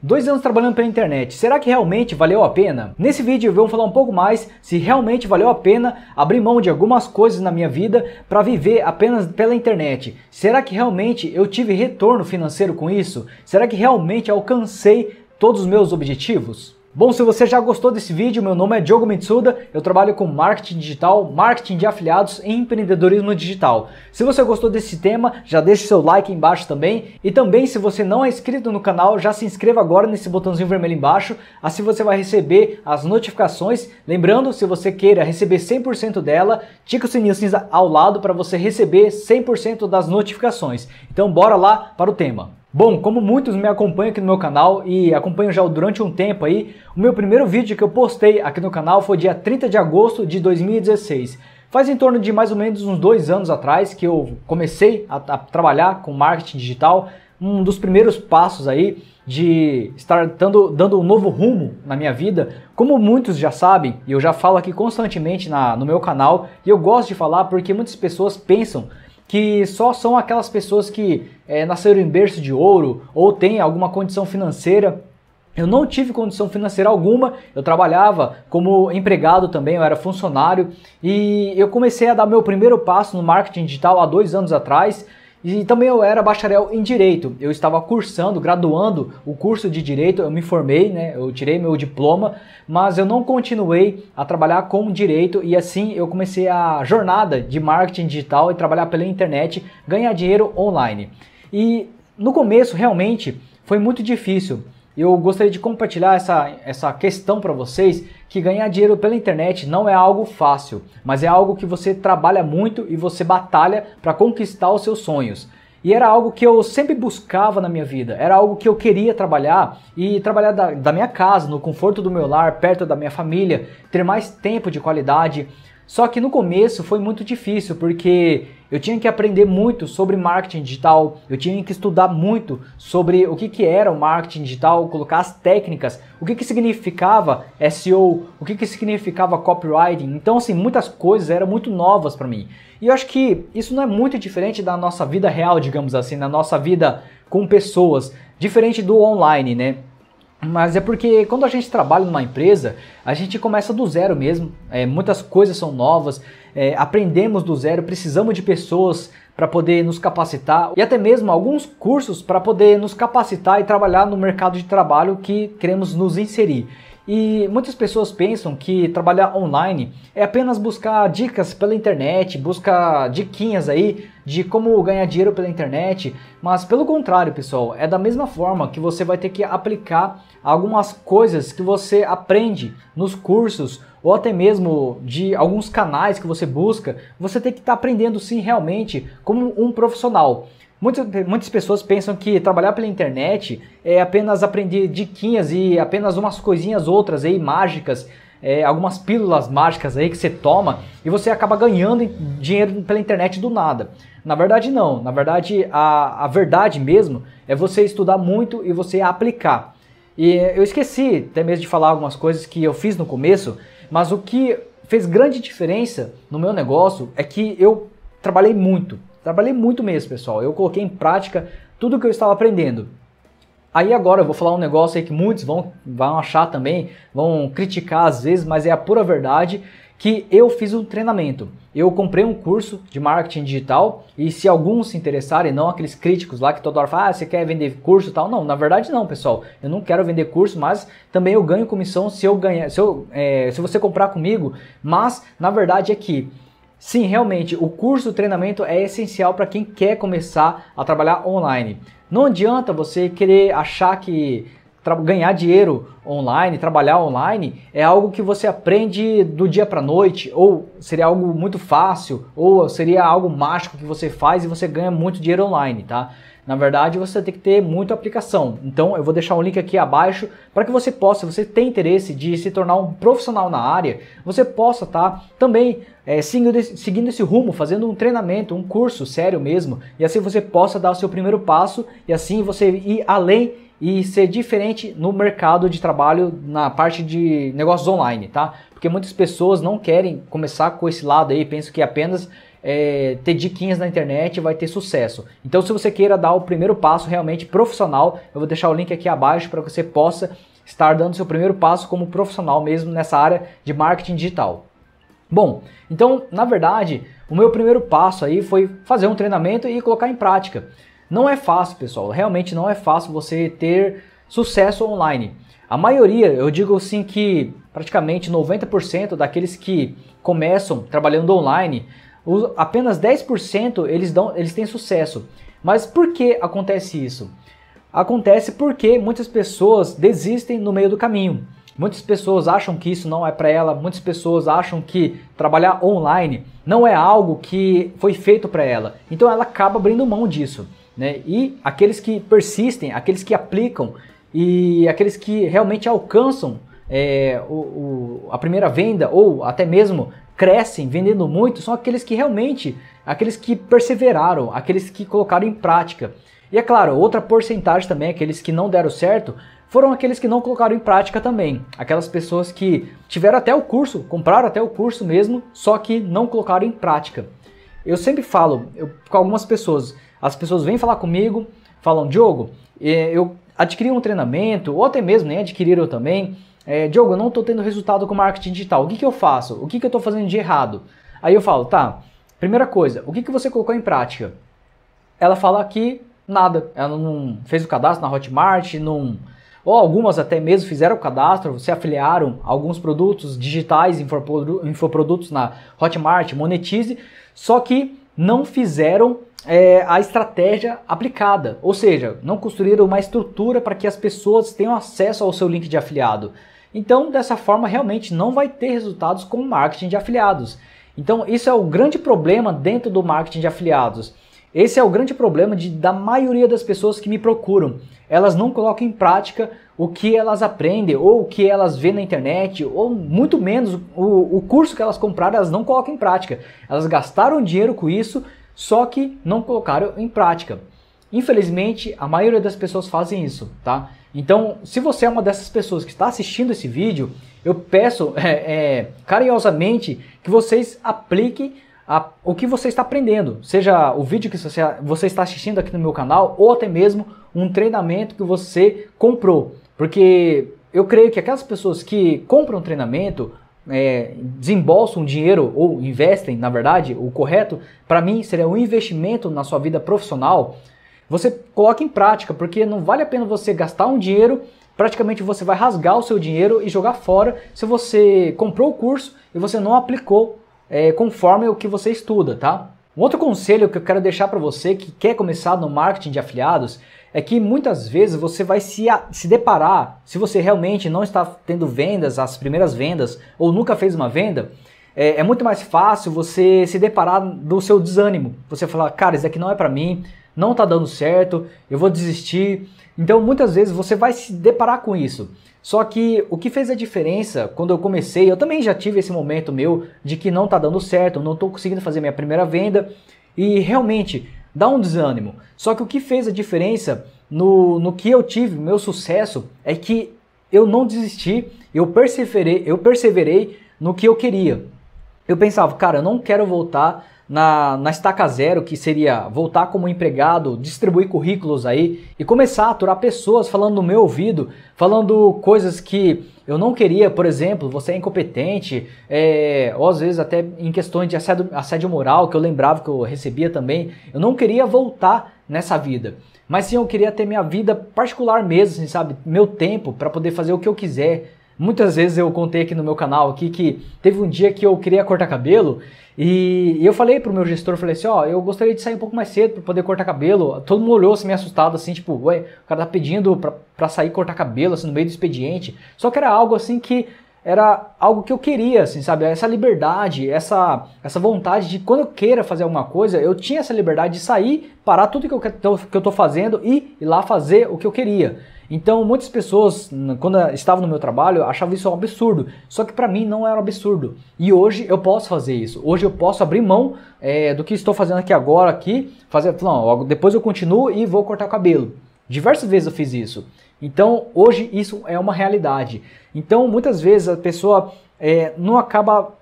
Dois anos trabalhando pela internet, será que realmente valeu a pena? Nesse vídeo vamos falar um pouco mais se realmente valeu a pena abrir mão de algumas coisas na minha vida para viver apenas pela internet. Será que realmente eu tive retorno financeiro com isso? Será que realmente alcancei todos os meus objetivos? Bom, se você já gostou desse vídeo, meu nome é Diogo Mitsuda, eu trabalho com marketing digital, marketing de afiliados e empreendedorismo digital. Se você gostou desse tema, já deixe seu like embaixo também. E também, se você não é inscrito no canal, já se inscreva agora nesse botãozinho vermelho embaixo, assim você vai receber as notificações. Lembrando, se você queira receber 100% dela, tica o sininho cinza ao lado para você receber 100% das notificações. Então, bora lá para o tema. Bom, como muitos me acompanham aqui no meu canal e acompanham já durante um tempo aí, o meu primeiro vídeo que eu postei aqui no canal foi dia 30 de agosto de 2016. Faz em torno de mais ou menos uns dois anos atrás que eu comecei a, a trabalhar com marketing digital, um dos primeiros passos aí de estar dando, dando um novo rumo na minha vida. Como muitos já sabem, e eu já falo aqui constantemente na, no meu canal, e eu gosto de falar porque muitas pessoas pensam que só são aquelas pessoas que é, nasceram em berço de ouro ou têm alguma condição financeira eu não tive condição financeira alguma, eu trabalhava como empregado também, eu era funcionário e eu comecei a dar meu primeiro passo no marketing digital há dois anos atrás. E também eu era bacharel em direito. Eu estava cursando, graduando o curso de direito, eu me formei, né? Eu tirei meu diploma, mas eu não continuei a trabalhar com direito e assim eu comecei a jornada de marketing digital e trabalhar pela internet, ganhar dinheiro online. E no começo realmente foi muito difícil eu gostaria de compartilhar essa, essa questão para vocês que ganhar dinheiro pela internet não é algo fácil, mas é algo que você trabalha muito e você batalha para conquistar os seus sonhos. E era algo que eu sempre buscava na minha vida, era algo que eu queria trabalhar e trabalhar da, da minha casa, no conforto do meu lar, perto da minha família, ter mais tempo de qualidade. Só que no começo foi muito difícil, porque eu tinha que aprender muito sobre marketing digital, eu tinha que estudar muito sobre o que, que era o marketing digital, colocar as técnicas, o que, que significava SEO, o que, que significava copywriting. Então, assim, muitas coisas eram muito novas para mim. E eu acho que isso não é muito diferente da nossa vida real, digamos assim, na nossa vida com pessoas, diferente do online, né? Mas é porque quando a gente trabalha numa empresa, a gente começa do zero mesmo. É, muitas coisas são novas, é, aprendemos do zero, precisamos de pessoas para poder nos capacitar e até mesmo alguns cursos para poder nos capacitar e trabalhar no mercado de trabalho que queremos nos inserir. E muitas pessoas pensam que trabalhar online é apenas buscar dicas pela internet, buscar diquinhas aí de como ganhar dinheiro pela internet, mas pelo contrário, pessoal, é da mesma forma que você vai ter que aplicar algumas coisas que você aprende nos cursos ou até mesmo de alguns canais que você busca, você tem que estar tá aprendendo sim realmente como um profissional. Muitas, muitas pessoas pensam que trabalhar pela internet é apenas aprender diquinhas e apenas umas coisinhas outras aí mágicas, é, algumas pílulas mágicas aí que você toma e você acaba ganhando dinheiro pela internet do nada. Na verdade não, na verdade a, a verdade mesmo é você estudar muito e você aplicar. E é, eu esqueci até mesmo de falar algumas coisas que eu fiz no começo, mas o que fez grande diferença no meu negócio é que eu trabalhei muito. Trabalhei muito mesmo, pessoal. Eu coloquei em prática tudo que eu estava aprendendo. Aí agora eu vou falar um negócio aí que muitos vão, vão achar também, vão criticar às vezes, mas é a pura verdade que eu fiz um treinamento. Eu comprei um curso de marketing digital e se alguns se interessarem, não aqueles críticos lá que toda hora falam, ah, você quer vender curso e tal. Não, na verdade não, pessoal. Eu não quero vender curso, mas também eu ganho comissão se eu ganhar, se, eu, é, se você comprar comigo. Mas na verdade é que Sim, realmente, o curso de treinamento é essencial para quem quer começar a trabalhar online. Não adianta você querer achar que ganhar dinheiro online, trabalhar online é algo que você aprende do dia para noite, ou seria algo muito fácil, ou seria algo mágico que você faz e você ganha muito dinheiro online, tá? Na verdade, você tem que ter muita aplicação. Então, eu vou deixar um link aqui abaixo para que você possa, se você tem interesse de se tornar um profissional na área, você possa estar tá, também é, seguindo, seguindo esse rumo, fazendo um treinamento, um curso sério mesmo, e assim você possa dar o seu primeiro passo e assim você ir além e ser diferente no mercado de trabalho na parte de negócios online, tá? Porque muitas pessoas não querem começar com esse lado aí, pensam que é apenas é, ter diquinhas na internet vai ter sucesso. Então, se você queira dar o primeiro passo realmente profissional, eu vou deixar o link aqui abaixo para que você possa estar dando seu primeiro passo como profissional mesmo nessa área de marketing digital. Bom, então, na verdade, o meu primeiro passo aí foi fazer um treinamento e colocar em prática. Não é fácil, pessoal. Realmente não é fácil você ter sucesso online. A maioria, eu digo assim que praticamente 90% daqueles que começam trabalhando online apenas 10% eles, dão, eles têm sucesso. Mas por que acontece isso? Acontece porque muitas pessoas desistem no meio do caminho. Muitas pessoas acham que isso não é para ela, muitas pessoas acham que trabalhar online não é algo que foi feito para ela. Então ela acaba abrindo mão disso. Né? E aqueles que persistem, aqueles que aplicam e aqueles que realmente alcançam é, o, o, a primeira venda ou até mesmo crescem vendendo muito são aqueles que realmente, aqueles que perseveraram, aqueles que colocaram em prática. E é claro, outra porcentagem também, aqueles que não deram certo, foram aqueles que não colocaram em prática também. Aquelas pessoas que tiveram até o curso, compraram até o curso mesmo, só que não colocaram em prática. Eu sempre falo eu, com algumas pessoas, as pessoas vêm falar comigo, falam, Diogo, eh, eu adquiri um treinamento, ou até mesmo nem né, adquiriram também, é, Diogo, eu não estou tendo resultado com marketing digital, o que, que eu faço? O que, que eu estou fazendo de errado? Aí eu falo, tá, primeira coisa, o que, que você colocou em prática? Ela fala que nada, ela não fez o cadastro na Hotmart, não... Ou algumas até mesmo fizeram o cadastro, se afiliaram a alguns produtos digitais, infoprodutos na Hotmart, Monetize, só que não fizeram é, a estratégia aplicada, ou seja, não construíram uma estrutura para que as pessoas tenham acesso ao seu link de afiliado. Então, dessa forma, realmente não vai ter resultados com marketing de afiliados. Então, isso é o grande problema dentro do marketing de afiliados. Esse é o grande problema de, da maioria das pessoas que me procuram. Elas não colocam em prática o que elas aprendem, ou o que elas vê na internet, ou muito menos o, o curso que elas compraram, elas não colocam em prática. Elas gastaram dinheiro com isso, só que não colocaram em prática. Infelizmente, a maioria das pessoas fazem isso, tá? Então, se você é uma dessas pessoas que está assistindo esse vídeo, eu peço é, é, carinhosamente que vocês apliquem a, o que você está aprendendo, seja o vídeo que você, você está assistindo aqui no meu canal ou até mesmo um treinamento que você comprou. Porque eu creio que aquelas pessoas que compram treinamento, é, desembolsam dinheiro ou investem, na verdade, o correto, para mim seria um investimento na sua vida profissional você coloque em prática, porque não vale a pena você gastar um dinheiro, praticamente você vai rasgar o seu dinheiro e jogar fora se você comprou o curso e você não aplicou é, conforme o que você estuda, tá? Um outro conselho que eu quero deixar para você que quer começar no marketing de afiliados é que muitas vezes você vai se, se deparar, se você realmente não está tendo vendas, as primeiras vendas, ou nunca fez uma venda, é, é muito mais fácil você se deparar do seu desânimo. Você falar, cara, isso aqui não é para mim, não tá dando certo, eu vou desistir. Então muitas vezes você vai se deparar com isso. Só que o que fez a diferença quando eu comecei, eu também já tive esse momento meu de que não tá dando certo, não tô conseguindo fazer minha primeira venda e realmente dá um desânimo. Só que o que fez a diferença no, no que eu tive, meu sucesso, é que eu não desisti, eu perseverei, eu perseverei no que eu queria. Eu pensava, cara, eu não quero voltar na, na estaca zero, que seria voltar como empregado, distribuir currículos aí e começar a aturar pessoas falando no meu ouvido, falando coisas que eu não queria, por exemplo, você é incompetente, é, ou às vezes até em questões de assédio, assédio moral, que eu lembrava que eu recebia também, eu não queria voltar nessa vida. Mas sim, eu queria ter minha vida particular mesmo, assim, sabe? Meu tempo para poder fazer o que eu quiser, Muitas vezes eu contei aqui no meu canal aqui que teve um dia que eu queria cortar cabelo e eu falei pro meu gestor, falei assim, ó, oh, eu gostaria de sair um pouco mais cedo para poder cortar cabelo. Todo mundo olhou assim meio assustado assim, tipo, ué, o cara tá pedindo pra, pra sair cortar cabelo assim no meio do expediente. Só que era algo assim que era algo que eu queria, assim, sabe? Essa liberdade, essa, essa vontade de quando eu queira fazer alguma coisa, eu tinha essa liberdade de sair, parar tudo que eu, que eu tô fazendo e ir lá fazer o que eu queria. Então, muitas pessoas, quando estavam no meu trabalho, achavam isso um absurdo. Só que para mim não era um absurdo. E hoje eu posso fazer isso. Hoje eu posso abrir mão é, do que estou fazendo aqui agora, aqui, fazer, não, depois eu continuo e vou cortar o cabelo. Diversas vezes eu fiz isso. Então, hoje isso é uma realidade. Então, muitas vezes a pessoa é, não acaba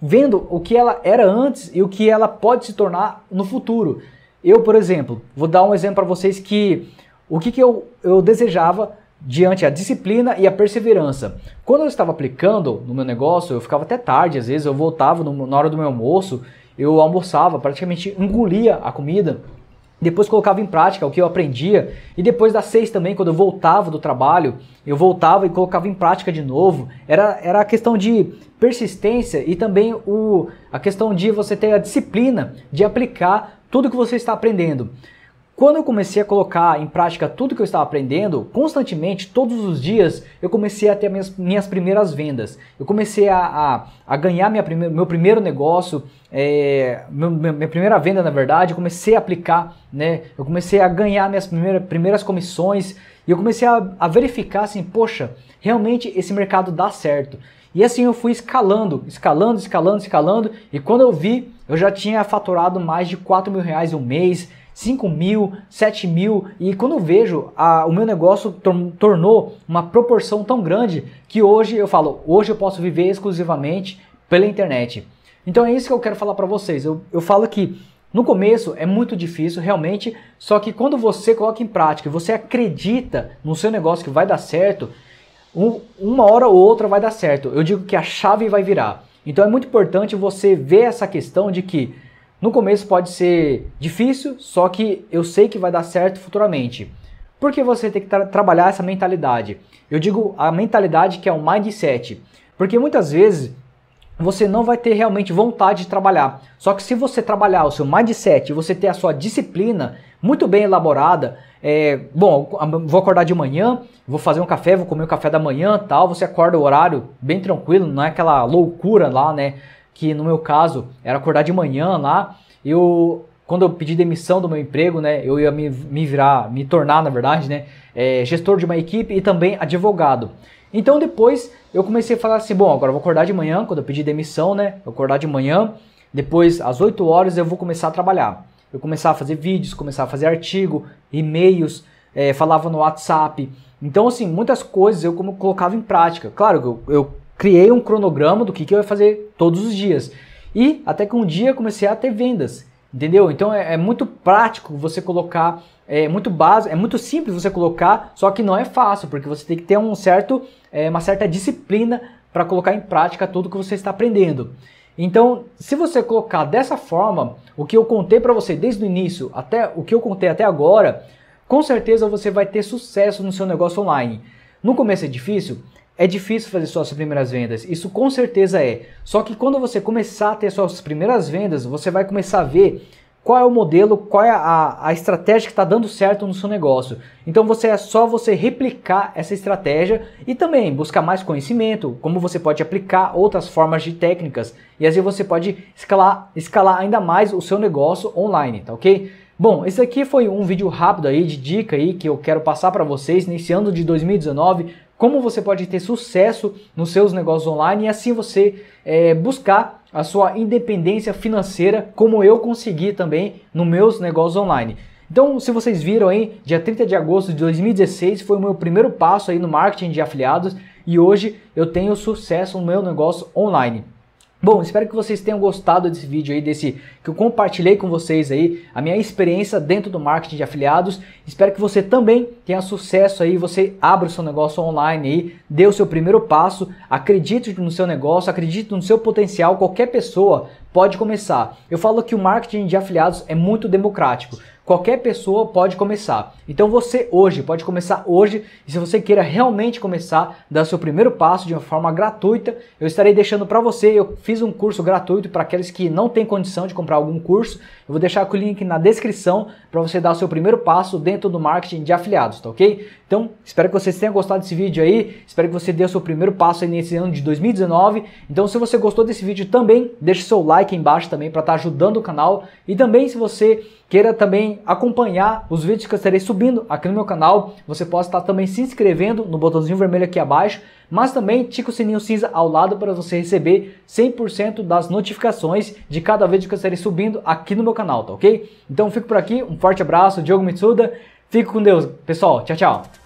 vendo o que ela era antes e o que ela pode se tornar no futuro. Eu, por exemplo, vou dar um exemplo para vocês que o que, que eu, eu desejava diante a disciplina e a perseverança. Quando eu estava aplicando no meu negócio, eu ficava até tarde, às vezes eu voltava no, na hora do meu almoço, eu almoçava, praticamente engolia a comida, depois colocava em prática o que eu aprendia, e depois das seis também, quando eu voltava do trabalho, eu voltava e colocava em prática de novo. Era, era a questão de persistência e também o, a questão de você ter a disciplina de aplicar tudo que você está aprendendo. Quando eu comecei a colocar em prática tudo que eu estava aprendendo, constantemente, todos os dias, eu comecei a ter minhas, minhas primeiras vendas. Eu comecei a, a, a ganhar minha prime meu primeiro negócio, é, meu, minha primeira venda, na verdade, eu comecei a aplicar, né? Eu comecei a ganhar minhas primeiras primeiras comissões e eu comecei a, a verificar assim, poxa, realmente esse mercado dá certo. E assim eu fui escalando, escalando, escalando, escalando, e quando eu vi, eu já tinha faturado mais de 4 mil reais um mês, 5 mil, 7 mil, e quando eu vejo a, o meu negócio tornou uma proporção tão grande que hoje eu falo, hoje eu posso viver exclusivamente pela internet. Então é isso que eu quero falar para vocês. Eu, eu falo que no começo é muito difícil, realmente, só que quando você coloca em prática, você acredita no seu negócio que vai dar certo, um, uma hora ou outra vai dar certo. Eu digo que a chave vai virar. Então é muito importante você ver essa questão de que no começo pode ser difícil, só que eu sei que vai dar certo futuramente. Porque você tem que tra trabalhar essa mentalidade. Eu digo a mentalidade que é o mindset. Porque muitas vezes você não vai ter realmente vontade de trabalhar. Só que se você trabalhar o seu mindset, você ter a sua disciplina muito bem elaborada, é, bom, vou acordar de manhã, vou fazer um café, vou comer o um café da manhã, tal, você acorda o horário bem tranquilo, não é aquela loucura lá, né? que no meu caso era acordar de manhã lá, eu quando eu pedi demissão do meu emprego, né, eu ia me, me virar, me tornar, na verdade, né, é, gestor de uma equipe e também advogado. Então depois eu comecei a falar assim, bom, agora eu vou acordar de manhã, quando eu pedi demissão, né, eu acordar de manhã, depois às 8 horas eu vou começar a trabalhar. Eu começar a fazer vídeos, começar a fazer artigo, e-mails, é, falava no WhatsApp. Então assim, muitas coisas eu como colocava em prática. Claro que eu, eu criei um cronograma do que, que eu ia fazer todos os dias. E até que um dia comecei a ter vendas, entendeu? Então é, é muito prático você colocar, é muito básico, é muito simples você colocar, só que não é fácil, porque você tem que ter um certo, é, uma certa disciplina para colocar em prática tudo que você está aprendendo. Então, se você colocar dessa forma, o que eu contei para você desde o início até o que eu contei até agora, com certeza você vai ter sucesso no seu negócio online. No começo é difícil? É difícil fazer suas primeiras vendas, isso com certeza é. Só que quando você começar a ter suas primeiras vendas, você vai começar a ver qual é o modelo, qual é a, a estratégia que está dando certo no seu negócio. Então você é só você replicar essa estratégia e também buscar mais conhecimento, como você pode aplicar outras formas de técnicas e assim você pode escalar, escalar ainda mais o seu negócio online, tá ok? Bom, esse aqui foi um vídeo rápido aí de dica aí que eu quero passar para vocês, nesse ano de 2019 como você pode ter sucesso nos seus negócios online e assim você é, buscar a sua independência financeira, como eu consegui também nos meus negócios online. Então, se vocês viram aí, dia 30 de agosto de 2016 foi o meu primeiro passo aí no marketing de afiliados e hoje eu tenho sucesso no meu negócio online. Bom, espero que vocês tenham gostado desse vídeo aí, desse que eu compartilhei com vocês aí, a minha experiência dentro do marketing de afiliados. Espero que você também tenha sucesso aí, você abra o seu negócio online aí, dê o seu primeiro passo, acredite no seu negócio, acredite no seu potencial. Qualquer pessoa pode começar. Eu falo que o marketing de afiliados é muito democrático. Qualquer pessoa pode começar. Então você hoje pode começar hoje. E se você queira realmente começar, dar seu primeiro passo de uma forma gratuita, eu estarei deixando para você. Eu fiz um curso gratuito para aqueles que não têm condição de comprar algum curso. Eu vou deixar o link na descrição para você dar o seu primeiro passo dentro do marketing de afiliados, tá ok? Então espero que vocês tenham gostado desse vídeo aí. Espero que você dê o seu primeiro passo aí nesse ano de 2019. Então se você gostou desse vídeo também, deixe seu like like embaixo também para estar tá ajudando o canal. E também se você queira também acompanhar os vídeos que eu estarei subindo aqui no meu canal, você pode estar também se inscrevendo no botãozinho vermelho aqui abaixo, mas também tica o sininho cinza ao lado para você receber 100% das notificações de cada vídeo que eu estarei subindo aqui no meu canal, tá ok? Então fico por aqui, um forte abraço, Diogo Mitsuda, fico com Deus, pessoal, tchau, tchau!